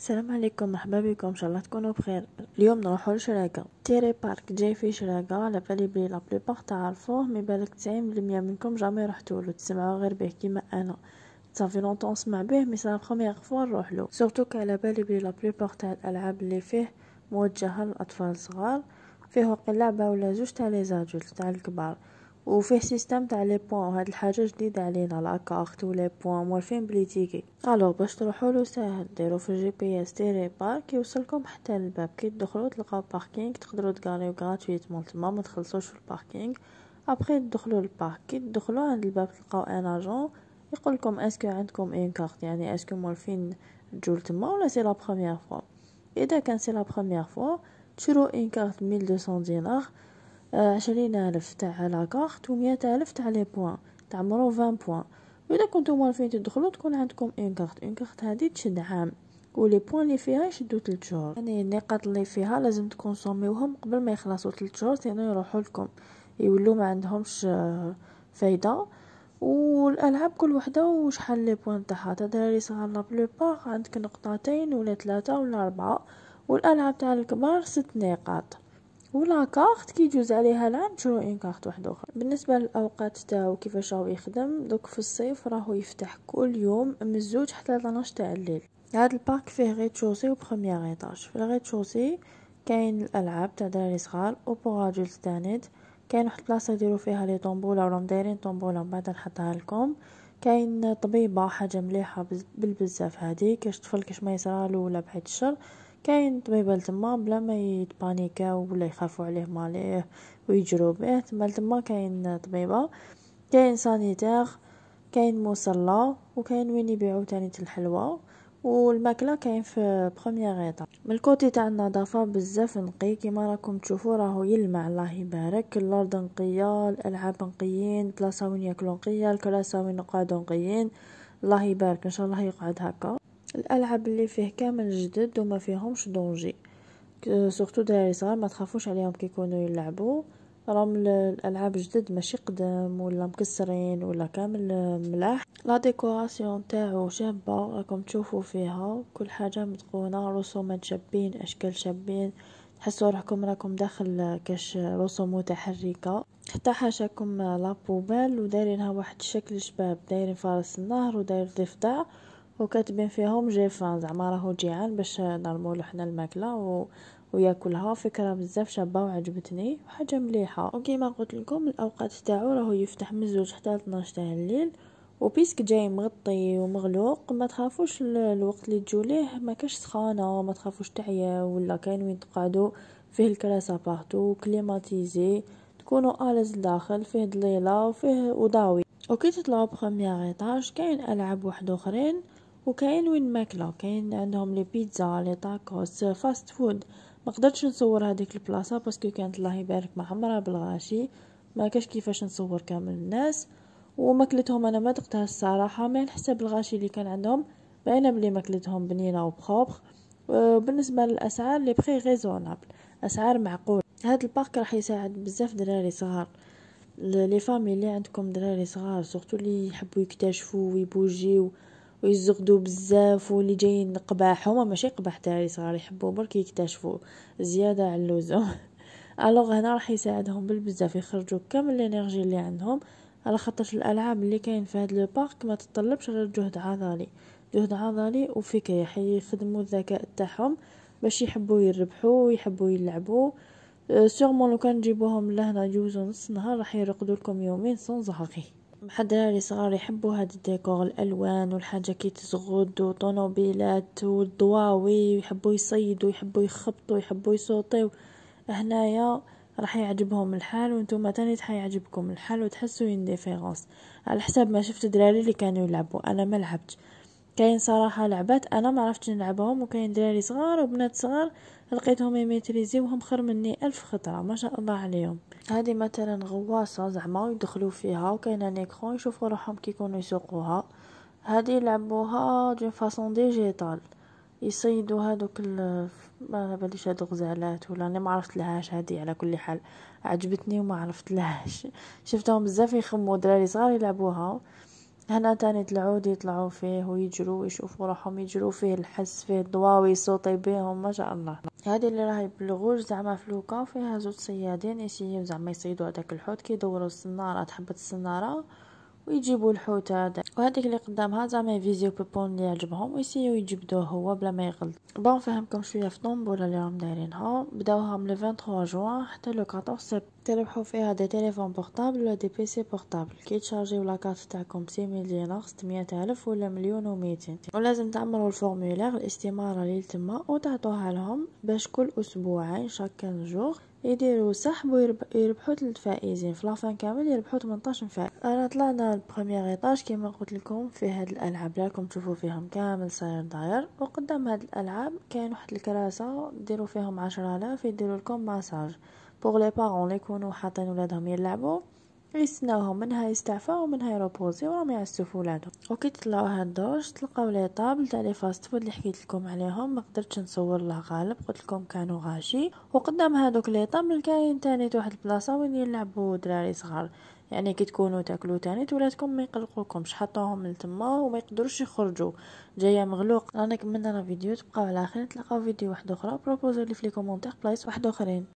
السلام عليكم مرحبا بكم ان شاء الله تكونوا بخير اليوم نروحوا لشراقه تيري بارك جاي في شراقه على بالي بلي لا بار تعرفوه مي بالك 90% منكم جامي رحتوا له تسمعوا غير به كيما انا صافي لونطون سمع به مي سلا بروميير فوا نروح له سورتو على بالي بلي لا بار تاع الالعاب اللي فيه موجهه للاطفال الصغار فيه وقيل لعبه ولا زوج تاع لي تاع الكبار وفيه سيستم تاع لي بوان وهاد الحاجه جديده علينا لا كارت لي بوان مورفين بلي تيكي الو باش تروحولو ساهل ديرو في الجي بي اس ديري بار يوصلكم حتى للباب كي تدخلو تلقاو باركينغ تقدرو تقاريو غراتويتمون تما ما تخلصوش في الباركينغ ابخي تدخلو للبارك كي تدخلو عند الباب تلقاو ان اجون يقولكم اسكو عندكم اون كارت يعني اسكو مورفين تجو تما ولا سي لا بروميير فوا اذا كان سي لا بروميير فوا تشرو اون كارت 1200 دينار عشرين ألف تاع و ومية ألف تاع لي بوان تعمرو فان بوان وإذا كنتو موالفين تدخلو تكون عندكم اون كارت اون كارت هادي تشد عام ولي بوان اللي فيها يشدو تلت شهور يعني النقاط اللي فيها لازم تكونسوميوهم قبل ما يخلصو تلت شهور سينو يروحو لكم يولو ما عندهمش آه، فايده والالعاب كل وحده وشحال لي بوان تاعها تاع دراري صغار لا بلوبار عندك نقطتين ولا ثلاثه ولا اربعه والالعاب تاع الكبار ست نقاط كي كيجوز عليها العام تشرو كارت واحد اخرى بالنسبه للاوقات تاعو كيفاش راهو يخدم دوك في الصيف راهو يفتح كل يوم من الزوج حتى 12 تاع الليل هذا البارك فيه غيت شوسي و بروميير ايطاج في الغيت شوسي كاين الالعاب تاع دراري صغار و بوغ ادولت تانيت كاين واحد البلاصه يديروا فيها لي طومبولا ولا مدايرين طومبولا من بعد نحطها لكم كاين طبيبه حاجه مليحه بالبزاف هذه كاش طفل كاش ما يصرالو ولا بعيد الشر كاين طبيبة لتما بلا ما يتبانيكاو ولا يخافوا عليه ماليه ويجرو بيه تما لتما كاين طبيبة كاين سانيتير كاين مصلى وكاين وين يبيعو تاني الحلوى والماكله كاين في بروميير ايطا من الكوتي تاع النظافه بزاف نقي كيما راكم تشوفوا راهو يلمع الله يبارك الارض نقيه الالعاب نقيين بلاصه وين ياكلوا نقيه الكراسه وين نقعدوا نقيين الله يبارك ان شاء الله يقعد هكا الالعاب اللي فيه كامل جدد وما فيهمش دونجي سورتو دراري صغار ما تخافوش عليهم كي يكونوا يلعبوا راهم الالعاب جدد ماشي قدام ولا مكسرين ولا كامل آه، ملاح لا ديكوراسيون تاعو شابه راكم تشوفوا فيها كل حاجه متقونه رسومات شابين اشكال شابين تحسوا روحكم راكم داخل آه، كاش آه، رسوم متحركه حتى حاشاكم لابوبال ودايرينها واحد الشكل شباب دايرين فارس النهر وداير ضفدع وكاتبين فيهم جي فان زعما راهو جيعان باش نرمولو حنا الماكله و... وياكلها فكره بزاف شابه وعجبتني وحاجه مليحه وكيما قلت لكم الاوقات تاعو راهو يفتح من زوج حتى 12 تاع الليل وبيسك جاي مغطي ومغلوق ما تخافوش الوقت اللي تجو ليه ما كاش سخانه ما تخافوش تعيا ولا كاين وين تقعدوا فيه الكراسه بارتو كليماتيزي تكونوا الز داخل فيه ضليله وفيه وضاوي وكي تطلعوا بخمية عطاش كاين العاب واحد اخرين وكاين وين ماكله كاين عندهم لي بيتزا لي تاكوس فاست فود ما قدرتش نصور هذيك البلاصه باسكو كانت الله يبارك معمره بالغاشي ما كاش كيفاش نصور كامل الناس وماكلتهم انا ما دقتها الصراحه ما حساب الغاشي اللي كان عندهم باينه بلي ماكلتهم بنينه وبخوبخ آه، بالنسبه للاسعار لي بخي ريزونابل اسعار معقول هذا البارك راح يساعد بزاف دراري صغار لي فامي اللي عندكم دراري صغار سورتو اللي يحبوا يكتشفوا ويبوجيو ويزغدو بزاف واللي جايين قباح هما ماشي قباح تاعي صغار يحبوا برك يكتشفوا زياده على اللزوم الوغ هنا راح يساعدهم بالبزاف يخرجوا كامل الانرجي اللي عندهم على خاطر الالعاب اللي كاين في هذا بارك ما تطلبش غير جهد عضلي جهد عضلي وفكري يخدموا الذكاء تاعهم باش يحبوا يربحوا ويحبوا يلعبوا سيغمون أه، لو كان نجيبوهم لهنا يجوزوا نص نهار راح يرقدوا لكم يومين سون زهقي حتى صغار يحبوا هاد الديكور الالوان والحاجة كي تزغد وطونوبيلات والضواوي يحبوا يصيدوا يحبوا يخبطوا يحبوا يصوتوا هنايا راح يعجبهم الحال وانتم تاني راح يعجبكم الحال وتحسوا ان على حساب ما شفت دراري اللي كانوا يلعبوا انا ما لعبتش كاين صراحه لعبات انا ما عرفتش نلعبهم وكاين دراري صغار وبنات صغار لقيتهم يميتريزيوهم خير مني الف خطره ما شاء الله عليهم هذه مثلا غواصه زعما يدخلوا فيها وكاين انيكرون يشوفوا روحهم يكونوا يسوقوها هذه يلعبوها دون فاصون ديجيتال يصيدوا هذوك ال ما باليش هادو غزالات ولا انا ما عرفت لهاش هادي على كل حال عجبتني وما عرفت لهاش شفتهم بزاف يخمو دراري صغار يلعبوها هنا تاني تلعود يطلعوا فيه ويجروا يشوفوا روحهم يجروا فيه الحس فيه الضواوي صوتي بيهم ما شاء الله هادي اللي راه بلغوش زعما فلوكا فيها زوج صيادين يسيو زعما يصيدوا هداك الحوت كيدوروا السناره تحبت السناره ويجيبوا الحوت هذا وهذيك اللي قدامها زعما يفيزيو بوبون اللي يعجبهم ويسيو يجبدوه هو بلا ما يغلط بون فهمكم شويه في طومبولا اللي راهم دايرينها بداوها من 23 جوان حتى لو 14 سب تربحوا فيها دي تيليفون بورطابل ولا دي بيسي بورطابل كي تشارجيو لاكارت تاعكم مليون دينار 600 الف ولا مليون و 200 ولازم تعمروا الفورمولير الاستماره اللي تما وتعطوها لهم باش كل اسبوعين شاك 15 جوغ يديروا سحب ويربحوا ثلاث فائزين في لافان كامل يربحوا 18 فائز انا طلعنا البروميير ايطاج كما قلت لكم في هاد الالعاب راكم تشوفوا فيهم كامل صاير داير وقدام هاد الالعاب كاين واحد الكراسه ديروا فيهم 10000 يديروا لكم ماساج بوغ لي بارون يكونوا حاطين ولادهم يلعبوا يستناوهم منها يستعفاو ومنها يروبوزي وراهم يعسفو ولادهم وكي طلعوا هاد الدرج تلقاو لي طابل تاع لي فاست فود اللي حكيت لكم عليهم ما قدرتش نصور الله غالب قلت لكم كانوا غاشي وقدام هادوك لي طابل كاين تاني واحد البلاصه وين يلعبوا دراري صغار يعني كي تكونوا تاكلوا تاني ولادكم ما يقلقوكمش حطوهم لتما وما يقدروش يخرجوا جايه مغلوق رانا كملنا لا فيديو تبقاو على خير نتلاقاو فيديو واحد اخرى بروبوزو لي في لي كومونتير بلايص واحد اخرين